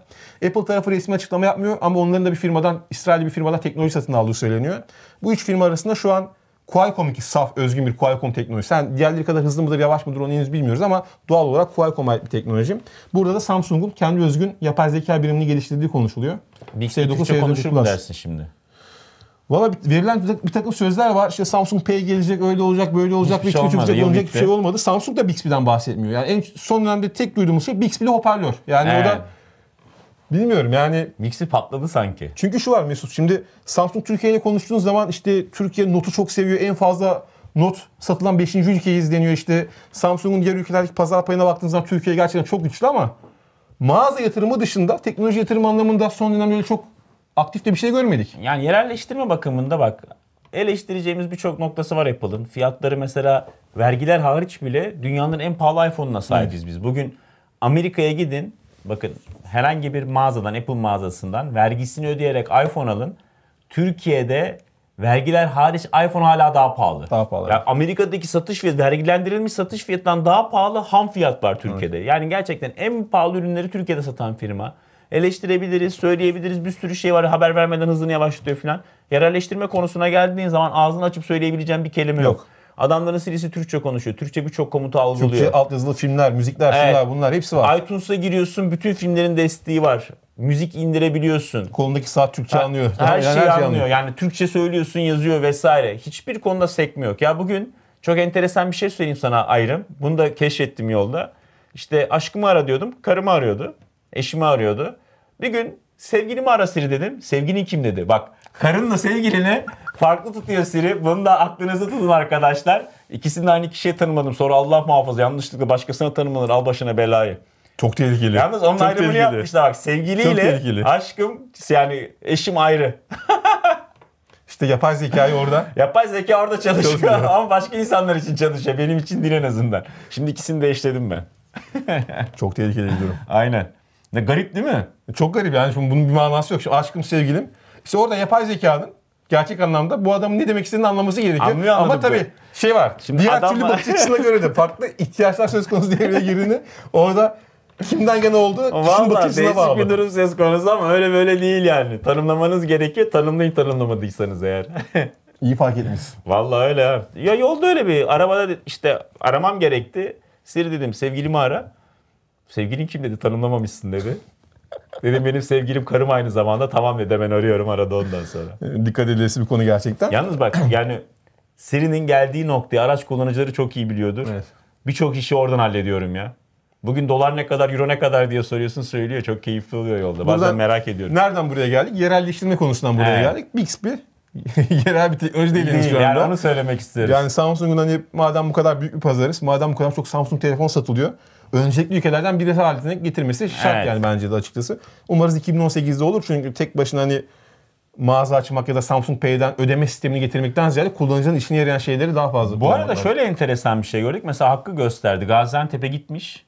Apple tarafı resmi açıklama yapmıyor ama onların da bir firmadan, İsrail'li bir firmadan teknoloji satın aldığı söyleniyor. Bu üç firma arasında şu an Qualcomm iki saf özgün bir Qualcomm teknolojisi. Yani diğerleri kadar hızlı mıdır yavaş mıdır onu henüz bilmiyoruz ama doğal olarak Qualcomm bir teknoloji. Burada da Samsung'un kendi özgün yapay zeka birimini geliştirdiği konuşuluyor. Bir şey Türkçe konuşur mu dersin şimdi? Valla verilen bir takım sözler var. İşte Samsung P gelecek, öyle olacak, böyle olacak, Bixby şey çökecek, olacak bir şey olmadı. Samsung da Bixby'den bahsetmiyor. Yani en son dönemde tek duyduğumuz şey Bixby'li hoparlör. Yani evet. o da Bilmiyorum yani. Mixi patladı sanki. Çünkü şu var Mesut şimdi Samsung Türkiye ile konuştuğun zaman işte Türkiye notu çok seviyor. En fazla not satılan 5. ülkeyiz deniyor işte. Samsung'un diğer ülkelerdeki pazar payına baktığınız zaman Türkiye gerçekten çok güçlü ama mağaza yatırımı dışında teknoloji yatırımı anlamında son dönemde öyle çok aktif de bir şey görmedik. Yani yerelleştirme bakımında bak eleştireceğimiz birçok noktası var Apple'ın. Fiyatları mesela vergiler hariç bile dünyanın en pahalı iPhone'una sahibiz biz. Bugün Amerika'ya gidin Bakın herhangi bir mağazadan, Apple mağazasından vergisini ödeyerek iPhone alın. Türkiye'de vergiler hariç iPhone hala daha pahalı. Daha pahalı. Yani Amerika'daki satış fiyatı, vergilendirilmiş satış fiyatından daha pahalı ham fiyat var Türkiye'de. Evet. Yani gerçekten en pahalı ürünleri Türkiye'de satan firma. Eleştirebiliriz, söyleyebiliriz. Bir sürü şey var. Haber vermeden hızını yavaşlatıyor falan. Yerelleştirme konusuna geldiğin zaman ağzını açıp söyleyebileceğin bir kelime yok. yok. Adamların serisi Türkçe konuşuyor. Türkçe birçok komutu algılıyor. Türkçe altyazılı filmler, müzikler, evet. şunlar bunlar hepsi var. iTunes'a giriyorsun bütün filmlerin desteği var. Müzik indirebiliyorsun. Kolundaki saat Türkçe ha, anlıyor. Her, her, şeyi, her şeyi anlıyor. anlıyor. Yani Türkçe söylüyorsun, yazıyor vesaire. Hiçbir konuda sekme yok. Ya bugün çok enteresan bir şey söyleyeyim sana ayrım. Bunu da keşfettim yolda. İşte aşkımı ara diyordum. Karımı arıyordu. Eşimi arıyordu. Bir gün sevgilimi ara Siri dedim. Sevgilin kim dedi. Bak Karınla sevgilini farklı tutuyor Siri. Bunu da aklınızda tutun arkadaşlar. İkisini de aynı kişiye tanımadım. Sonra Allah muhafaza yanlışlıkla başkasına tanımanır al başına belayı. Çok tehlikeli. Yalnız onun Çok ayrımını yapmışlar bak. Sevgiliyle aşkım yani eşim ayrı. işte yapay zekayı orada. yapay zeka orada çalışıyor, çalışıyor ama başka insanlar için çalışıyor. Benim için değil en azından. Şimdi ikisini de eşledim ben. Çok tehlikeli bir durum. Aynen. Ne garip değil mi? Çok garip yani şimdi bunun bir manası yok. Şimdi aşkım sevgilim işte orada yapay zekanın gerçek anlamda bu adamın ne demek istediğini anlaması gerekiyor. Anlıyor, Ama tabii bu. şey var. Şimdi diğer adamla... türlü bakış açısına göre de farklı ihtiyaçlar söz konusu devreye girdiğini orada kimden gene oldu? Kişinin bakış açısına bağlı. bir durum söz konusu ama öyle böyle değil yani. Tanımlamanız gerekiyor. Tanımlayın tanımlamadıysanız eğer. İyi fark ettiniz. Valla öyle ha. Ya yolda öyle bir arabada işte aramam gerekti. sir dedim sevgilimi ara. Sevgilin kim dedi tanımlamamışsın dedi. Dedim benim sevgilim karım aynı zamanda tamam dedi hemen arıyorum arada ondan sonra. Dikkat edilesi bir konu gerçekten. Yalnız bak yani Siri'nin geldiği noktayı araç kullanıcıları çok iyi biliyordur. Evet. Birçok işi oradan hallediyorum ya. Bugün dolar ne kadar, euro ne kadar diye soruyorsun söylüyor. Çok keyifli oluyor yolda. Buradan, Bazen merak ediyorum. Nereden buraya geldik? Yerelleştirme konusundan buraya evet. geldik. Bixby yerel bir teknoloji değil, değil şu anda. Yani onu söylemek isteriz. Yani Samsung'dan hep hani madem bu kadar büyük bir pazarız, madem bu kadar çok Samsung telefon satılıyor öncelikli ülkelerden biri haline getirmesi şart evet. yani bence de açıkçası. Umarız 2018'de olur çünkü tek başına hani mağaza açmak ya da Samsung Pay'den ödeme sistemini getirmekten ziyade kullanıcının işine yarayan şeyleri daha fazla. Bu arada şöyle enteresan bir şey gördük. Mesela Hakkı gösterdi. Gaziantep'e gitmiş.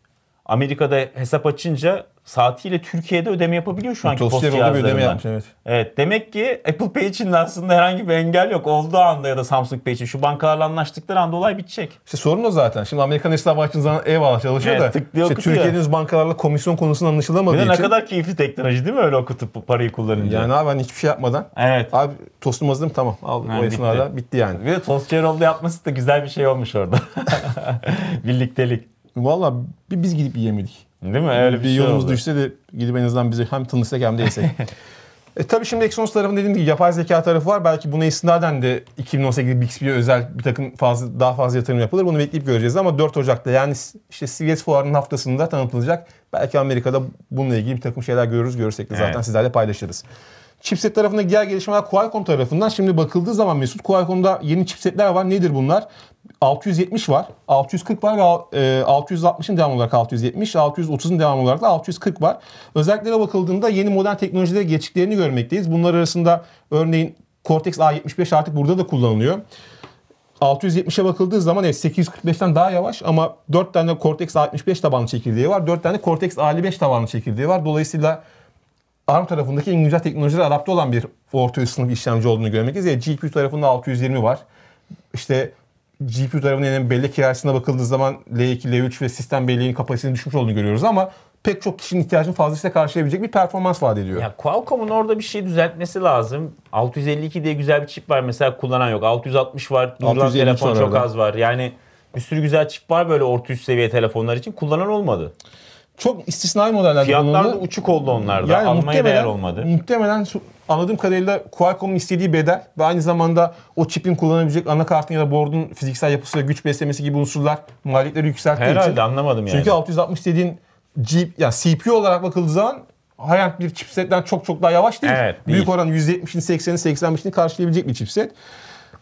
Amerika'da hesap açınca saatiyle Türkiye'de ödeme yapabiliyor şu anki post cihazlarından. ödeme yapmış evet. Evet demek ki Apple Pay için de aslında herhangi bir engel yok. Olduğu anda ya da Samsung Pay için şu bankalarla anlaştıkları anda olay bitecek. İşte sorun o zaten. Şimdi Amerikan hesabı açtığınız zaman eyvallah çalışıyor evet, da işte Türkiye'nin bankalarla komisyon konusunda anlaşılamadığı için. ne kadar keyifli teknoloji değil mi öyle okutup bu parayı kullanınca? Yani abi ben hiçbir şey yapmadan. Evet. Abi tostum hazırladım tamam al. Yani o esnada bitti. bitti yani. Bir de tost yapması da güzel bir şey olmuş orada. Birliktelik. Valla biz gidip yiyemedik. Değil mi? Öyle bir, bir şey yolumuz oldu. düşse de gidip en azından bizi hem tanışsak hem de yesek. E tabii şimdi Exynos tarafında dediğim gibi yapay zeka tarafı var. Belki buna istinaden de 2018 Bixby'ye özel bir takım fazla, daha fazla yatırım yapılır. Bunu bekleyip göreceğiz ama 4 Ocak'ta yani işte CES fuarının haftasında tanıtılacak. Belki Amerika'da bununla ilgili bir takım şeyler görürüz. Görürsek de zaten evet. sizlerle paylaşırız. Chipset tarafında diğer gelişmeler Qualcomm tarafından. Şimdi bakıldığı zaman Mesut Qualcomm'da yeni chipsetler var. Nedir bunlar? 670 var, 640 var ve 660'ın e, devamı olarak 670, 630'un devamı olarak da 640 var. Özelliklere bakıldığında yeni modern teknolojilere geçtiklerini görmekteyiz. Bunlar arasında örneğin Cortex A75 artık burada da kullanılıyor. 670'e bakıldığı zaman evet 845'ten daha yavaş ama 4 tane Cortex A75 tabanlı çekirdeği var. 4 tane Cortex A55 tabanlı çekirdeği var. Dolayısıyla ARM tarafındaki en güzel teknolojiler adapte olan bir orta üst sınıf işlemci olduğunu görmekteyiz. Ya GPU tarafında 620 var. İşte GPU tarafının en bellek hiyerarşisine bakıldığı zaman L2, L3 ve sistem belleğinin kapasitesinin düşmüş olduğunu görüyoruz ama pek çok kişinin ihtiyacını fazlasıyla karşılayabilecek bir performans vaat ediyor. Ya Qualcomm'un orada bir şey düzeltmesi lazım. 652 diye güzel bir çip var mesela kullanan yok. 660 var, durulan telefon çok orada. az var. Yani bir sürü güzel çip var böyle orta üst seviye telefonlar için kullanan olmadı çok istisnai modeller Fiyatlar da uçuk oldu onlarda. Yani Almaya değer olmadı. Muhtemelen anladığım kadarıyla Qualcomm'un istediği bedel ve aynı zamanda o çipin kullanabilecek anakartın ya da board'un fiziksel yapısı ve güç beslemesi gibi unsurlar maliyetleri yükselttiği Herhalde, için. Herhalde anlamadım yani. Çünkü 660 dediğin G, yani CPU olarak bakıldığı zaman hayat bir chipsetten çok çok daha yavaş değil. Evet, değil. Büyük oran %70'ini, 80'ini, 85'ini karşılayabilecek bir chipset.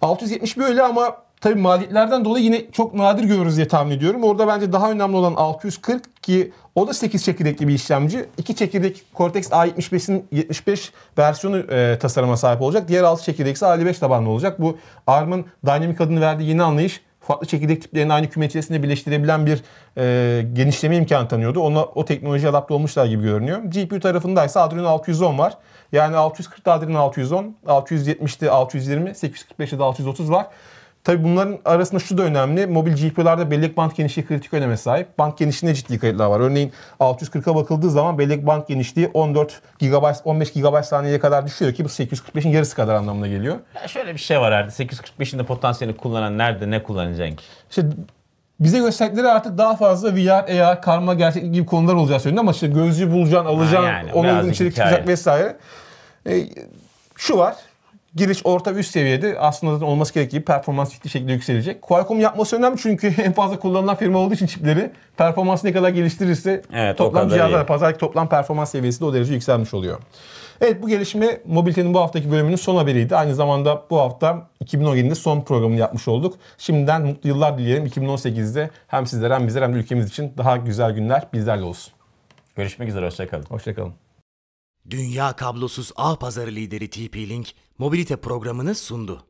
670 böyle ama Tabii maliyetlerden dolayı yine çok nadir görürüz diye tahmin ediyorum. Orada bence daha önemli olan 640 ki o da 8 çekirdekli bir işlemci. 2 çekirdek Cortex A75'in 75 versiyonu e, tasarıma sahip olacak. Diğer 6 çekirdek ise A55 tabanlı olacak. Bu ARM'ın Dynamic adını verdiği yeni anlayış farklı çekirdek tiplerini aynı küme içerisinde birleştirebilen bir e, genişleme imkanı tanıyordu. Ona o teknoloji adapte olmuşlar gibi görünüyor. GPU tarafında ise Adreno 610 var. Yani 640 Adreno 610, 670'te 620, 845'te 630 var. Tabii bunların arasında şu da önemli. Mobil GPU'larda bellek band genişliği kritik öneme sahip. Bank genişliğinde ciddi kayıtlar var. Örneğin 640'a bakıldığı zaman bellek band genişliği 14 GB, 15 GB saniyeye kadar düşüyor ki bu 845'in yarısı kadar anlamına geliyor. Ya şöyle bir şey var herhalde. 845'in de potansiyelini kullanan nerede ne kullanacak? İşte bize gösterdikleri artık daha fazla VR, AR, karma gerçeklik gibi konular olacağı söyleniyor ama işte gözlüğü bulacaksın, alacaksın, yani, onun içerik çıkacak vesaire. E, şu var giriş orta üst seviyede aslında zaten olması gerektiği performans ciddi şekilde yükselecek. Qualcomm yapması önemli çünkü en fazla kullanılan firma olduğu için çipleri performans ne kadar geliştirirse evet, toplam cihazlar, iyi. pazardaki toplam performans seviyesi de o derece yükselmiş oluyor. Evet bu gelişme mobilitenin bu haftaki bölümünün son haberiydi. Aynı zamanda bu hafta 2017'de son programını yapmış olduk. Şimdiden mutlu yıllar dileyelim. 2018'de hem sizlere hem bizlere hem de ülkemiz için daha güzel günler bizlerle olsun. Görüşmek üzere. Hoşçakalın. Hoşçakalın. Dünya kablosuz ağ pazarı lideri TP-Link mobilite programını sundu.